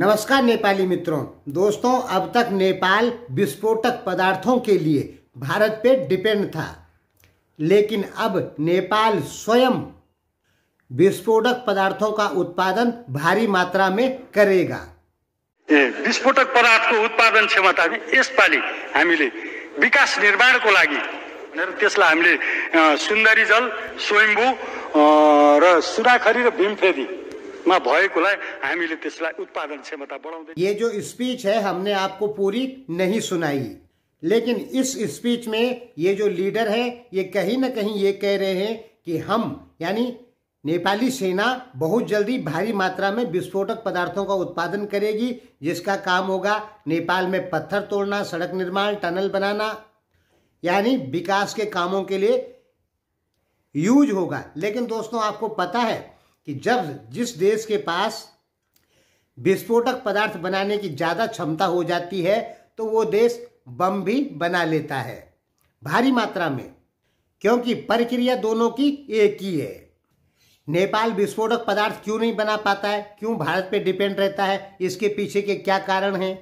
नमस्कार नेपाली मित्रों दोस्तों अब तक नेपाल विस्फोटक पदार्थों के लिए भारत पे डिपेंड था लेकिन अब नेपाल स्वयं विस्फोटक पदार्थों का उत्पादन भारी मात्रा में करेगा विस्फोटक पदार्थ को उत्पादन क्षमता इस पाली हामीले विकास निर्माण को लगी हमें सुंदरी जल स्वयंभू रुराखरी सुनाखरी भीमफेदी ये जो स्पीच है हमने आपको पूरी नहीं सुनाई लेकिन इस स्पीच में ये जो लीडर है ये कहीं ना कहीं ये कह रहे हैं कि हम यानी नेपाली सेना बहुत जल्दी भारी मात्रा में विस्फोटक पदार्थों का उत्पादन करेगी जिसका काम होगा नेपाल में पत्थर तोड़ना सड़क निर्माण टनल बनाना यानी विकास के कामों के लिए यूज होगा लेकिन दोस्तों आपको पता है कि जब जिस देश के पास विस्फोटक पदार्थ बनाने की ज़्यादा क्षमता हो जाती है तो वो देश बम भी बना लेता है भारी मात्रा में क्योंकि प्रक्रिया दोनों की एक ही है नेपाल विस्फोटक पदार्थ क्यों नहीं बना पाता है क्यों भारत पे डिपेंड रहता है इसके पीछे के क्या कारण हैं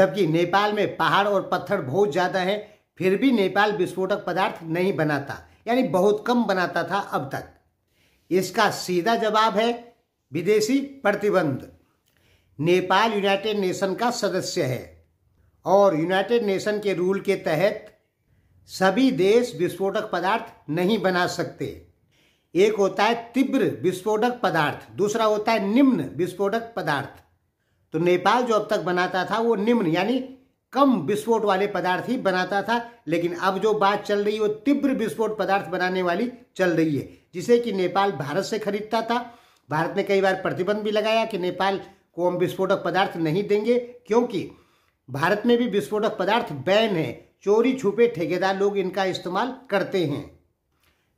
जबकि नेपाल में पहाड़ और पत्थर बहुत ज़्यादा हैं फिर भी नेपाल विस्फोटक पदार्थ नहीं बनाता यानी बहुत कम बनाता था अब तक इसका सीधा जवाब है विदेशी प्रतिबंध नेपाल यूनाइटेड नेशन का सदस्य है और यूनाइटेड नेशन के रूल के तहत सभी देश विस्फोटक पदार्थ नहीं बना सकते एक होता है तीव्र विस्फोटक पदार्थ दूसरा होता है निम्न विस्फोटक पदार्थ तो नेपाल जो अब तक बनाता था वो निम्न यानी कम विस्फोट वाले पदार्थ ही बनाता था लेकिन अब जो बात चल रही है वो तीव्र विस्फोट पदार्थ बनाने वाली चल रही है जिसे कि नेपाल भारत से खरीदता था भारत ने कई बार प्रतिबंध भी लगाया कि नेपाल को हम विस्फोटक पदार्थ नहीं देंगे क्योंकि भारत में भी विस्फोटक पदार्थ बैन है चोरी छुपे ठेकेदार लोग इनका इस्तेमाल करते हैं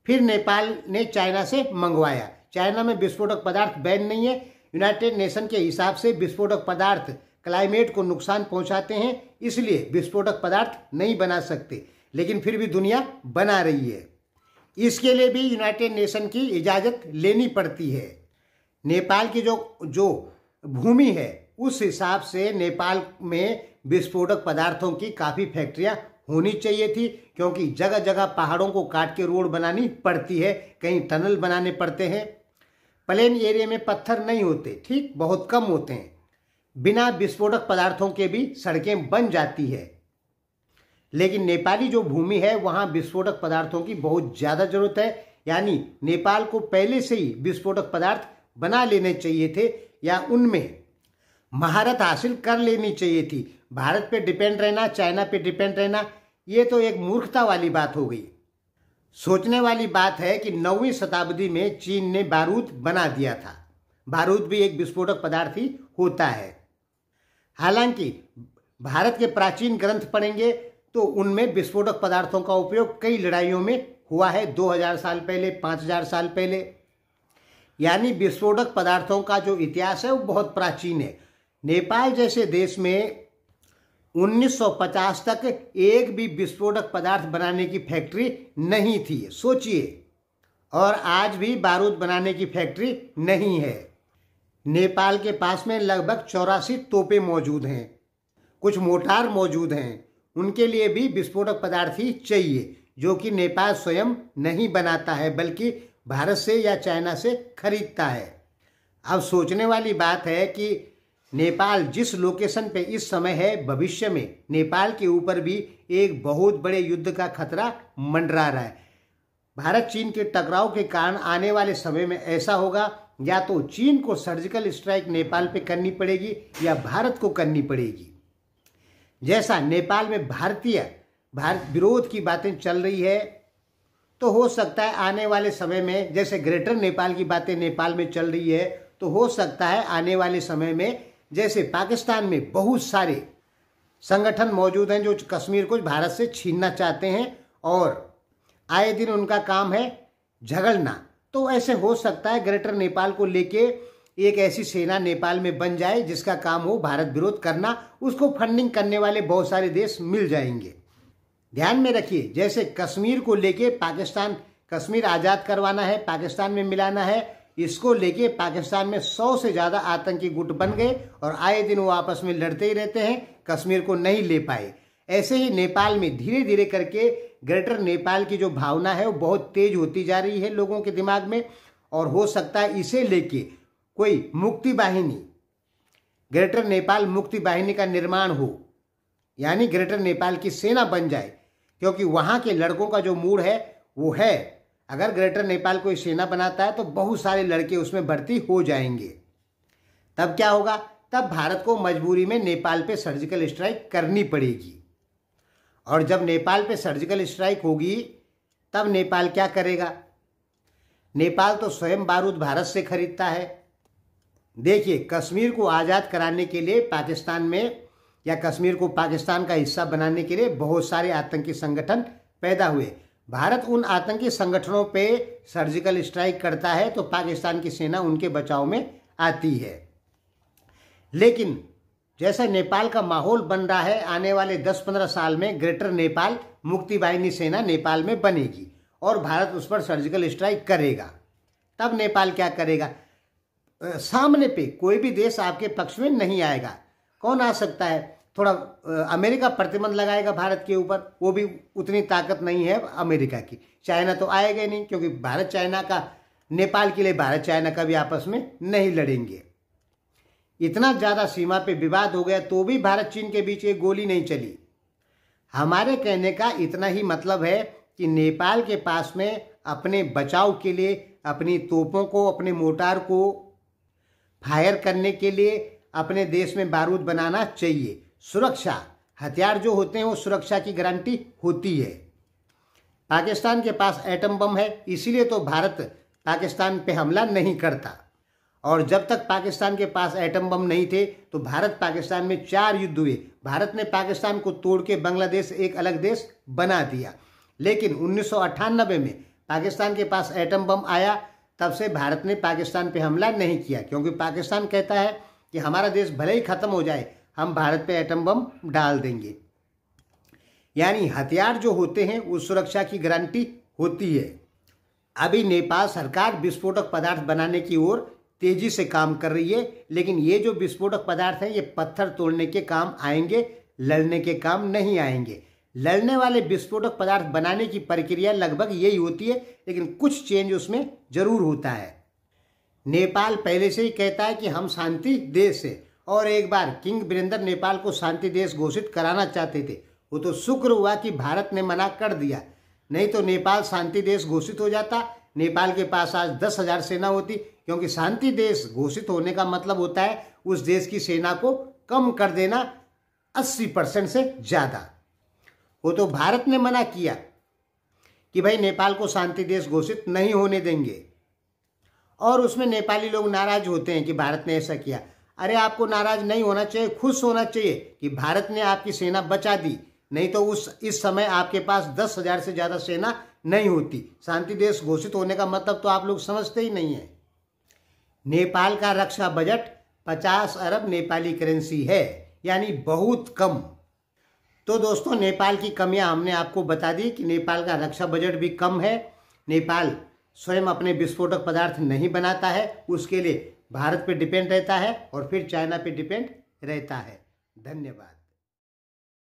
फिर नेपाल ने चाइना से मंगवाया चाइना में विस्फोटक पदार्थ बैन नहीं है यूनाइटेड नेशन के हिसाब से विस्फोटक पदार्थ क्लाइमेट को नुकसान पहुंचाते हैं इसलिए विस्फोटक पदार्थ नहीं बना सकते लेकिन फिर भी दुनिया बना रही है इसके लिए भी यूनाइटेड नेशन की इजाज़त लेनी पड़ती है नेपाल की जो जो भूमि है उस हिसाब से नेपाल में विस्फोटक पदार्थों की काफ़ी फैक्ट्रियां होनी चाहिए थी क्योंकि जगह जगह पहाड़ों को काट के रोड बनानी पड़ती है कहीं टनल बनाने पड़ते हैं प्लेन एरिया में पत्थर नहीं होते ठीक बहुत कम होते हैं बिना विस्फोटक पदार्थों के भी सड़कें बन जाती है लेकिन नेपाली जो भूमि है वहाँ विस्फोटक पदार्थों की बहुत ज़्यादा जरूरत है यानी नेपाल को पहले से ही विस्फोटक पदार्थ बना लेने चाहिए थे या उनमें महारत हासिल कर लेनी चाहिए थी भारत पे डिपेंड रहना चाइना पे डिपेंड रहना ये तो एक मूर्खता वाली बात हो गई सोचने वाली बात है कि नौवीं शताब्दी में चीन ने बारूद बना दिया था बारूद भी एक विस्फोटक पदार्थ ही होता है हालांकि भारत के प्राचीन ग्रंथ पढ़ेंगे तो उनमें विस्फोटक पदार्थों का उपयोग कई लड़ाइयों में हुआ है 2000 साल पहले 5000 साल पहले यानी विस्फोटक पदार्थों का जो इतिहास है वो बहुत प्राचीन है नेपाल जैसे देश में 1950 तक एक भी विस्फोटक पदार्थ बनाने की फैक्ट्री नहीं थी सोचिए और आज भी बारूद बनाने की फैक्ट्री नहीं है नेपाल के पास में लगभग चौरासी तोपे मौजूद हैं कुछ मोटार मौजूद हैं उनके लिए भी विस्फोटक पदार्थ ही चाहिए जो कि नेपाल स्वयं नहीं बनाता है बल्कि भारत से या चाइना से खरीदता है अब सोचने वाली बात है कि नेपाल जिस लोकेशन पे इस समय है भविष्य में नेपाल के ऊपर भी एक बहुत बड़े युद्ध का खतरा मंडरा रहा है भारत चीन के टकराव के कारण आने वाले समय में ऐसा होगा या तो चीन को सर्जिकल स्ट्राइक नेपाल पे करनी पड़ेगी या भारत को करनी पड़ेगी जैसा नेपाल में भारतीय भारत विरोध की बातें चल रही है तो हो सकता है आने वाले समय में जैसे ग्रेटर नेपाल की बातें नेपाल में चल रही है तो हो सकता है आने वाले समय में जैसे पाकिस्तान में बहुत सारे संगठन मौजूद हैं जो कश्मीर को भारत से छीनना चाहते हैं और आए दिन उनका काम है झगड़ना तो ऐसे हो सकता है ग्रेटर नेपाल को लेके एक ऐसी सेना नेपाल में बन जाए जिसका काम हो भारत विरोध करना उसको फंडिंग करने वाले बहुत सारे देश मिल जाएंगे ध्यान में रखिए जैसे कश्मीर को लेके पाकिस्तान कश्मीर आज़ाद करवाना है पाकिस्तान में मिलाना है इसको लेके पाकिस्तान में सौ से ज़्यादा आतंकी गुट बन गए और आए दिन वो आपस में लड़ते ही रहते हैं कश्मीर को नहीं ले पाए ऐसे ही नेपाल में धीरे धीरे करके ग्रेटर नेपाल की जो भावना है वो बहुत तेज होती जा रही है लोगों के दिमाग में और हो सकता है इसे लेके कोई मुक्ति वाहिनी ग्रेटर नेपाल मुक्ति वाहिनी का निर्माण हो यानी ग्रेटर नेपाल की सेना बन जाए क्योंकि वहाँ के लड़कों का जो मूड है वो है अगर ग्रेटर नेपाल कोई सेना बनाता है तो बहुत सारे लड़के उसमें भर्ती हो जाएंगे तब क्या होगा तब भारत को मजबूरी में नेपाल पे सर्जिकल स्ट्राइक करनी पड़ेगी और जब नेपाल पे सर्जिकल स्ट्राइक होगी तब नेपाल क्या करेगा नेपाल तो स्वयं बारूद भारत से खरीदता है देखिए कश्मीर को आज़ाद कराने के लिए पाकिस्तान में या कश्मीर को पाकिस्तान का हिस्सा बनाने के लिए बहुत सारे आतंकी संगठन पैदा हुए भारत उन आतंकी संगठनों पे सर्जिकल स्ट्राइक करता है तो पाकिस्तान की सेना उनके बचाव में आती है लेकिन जैसा नेपाल का माहौल बन रहा है आने वाले 10-15 साल में ग्रेटर नेपाल मुक्ति वाहिनी सेना नेपाल में बनेगी और भारत उस पर सर्जिकल स्ट्राइक करेगा तब नेपाल क्या करेगा सामने पे कोई भी देश आपके पक्ष में नहीं आएगा कौन आ सकता है थोड़ा अमेरिका प्रतिबंध लगाएगा भारत के ऊपर वो भी उतनी ताकत नहीं है अमेरिका की चाइना तो आएगा नहीं क्योंकि भारत चाइना का नेपाल के लिए भारत चाइना कभी आपस में नहीं लड़ेंगे इतना ज़्यादा सीमा पे विवाद हो गया तो भी भारत चीन के बीच एक गोली नहीं चली हमारे कहने का इतना ही मतलब है कि नेपाल के पास में अपने बचाव के लिए अपनी तोपों को अपने मोटार को फायर करने के लिए अपने देश में बारूद बनाना चाहिए सुरक्षा हथियार जो होते हैं वो सुरक्षा की गारंटी होती है पाकिस्तान के पास एटम बम है इसीलिए तो भारत पाकिस्तान पे हमला नहीं करता और जब तक पाकिस्तान के पास एटम बम नहीं थे तो भारत पाकिस्तान में चार युद्ध हुए भारत ने पाकिस्तान को तोड़ के बांग्लादेश एक अलग देश बना दिया लेकिन उन्नीस में पाकिस्तान के पास एटम बम आया तब से भारत ने पाकिस्तान पे हमला नहीं किया क्योंकि पाकिस्तान कहता है कि हमारा देश भले ही ख़त्म हो जाए हम भारत पे एटम बम डाल देंगे यानी हथियार जो होते हैं वो सुरक्षा की गारंटी होती है अभी नेपाल सरकार विस्फोटक पदार्थ बनाने की ओर तेजी से काम कर रही है लेकिन ये जो विस्फोटक पदार्थ हैं ये पत्थर तोड़ने के काम आएंगे लड़ने के काम नहीं आएंगे लड़ने वाले विस्फोटक पदार्थ बनाने की प्रक्रिया लगभग यही होती है लेकिन कुछ चेंज उसमें जरूर होता है नेपाल पहले से ही कहता है कि हम शांति देश है और एक बार किंग वीरेंद्र नेपाल को शांति देश घोषित कराना चाहते थे वो तो शुक्र हुआ कि भारत ने मना कर दिया नहीं तो नेपाल शांति देश घोषित हो जाता नेपाल के पास आज दस हजार सेना होती क्योंकि शांति देश घोषित होने का मतलब होता है उस देश की सेना को कम कर देना अस्सी परसेंट से ज़्यादा वो तो भारत ने मना किया कि भाई नेपाल को शांति देश घोषित नहीं होने देंगे और उसमें नेपाली लोग नाराज होते हैं कि भारत ने ऐसा किया अरे आपको नाराज नहीं होना चाहिए खुश होना चाहिए कि भारत ने आपकी सेना बचा दी नहीं तो उस इस समय आपके पास दस हजार से ज़्यादा सेना नहीं होती शांति देश घोषित होने का मतलब तो आप लोग समझते ही नहीं है नेपाल का रक्षा बजट पचास अरब नेपाली करेंसी है यानी बहुत कम तो दोस्तों नेपाल की कमियां हमने आपको बता दी कि नेपाल का रक्षा बजट भी कम है नेपाल स्वयं अपने विस्फोटक पदार्थ नहीं बनाता है उसके लिए भारत पर डिपेंड रहता है और फिर चाइना पर डिपेंड रहता है धन्यवाद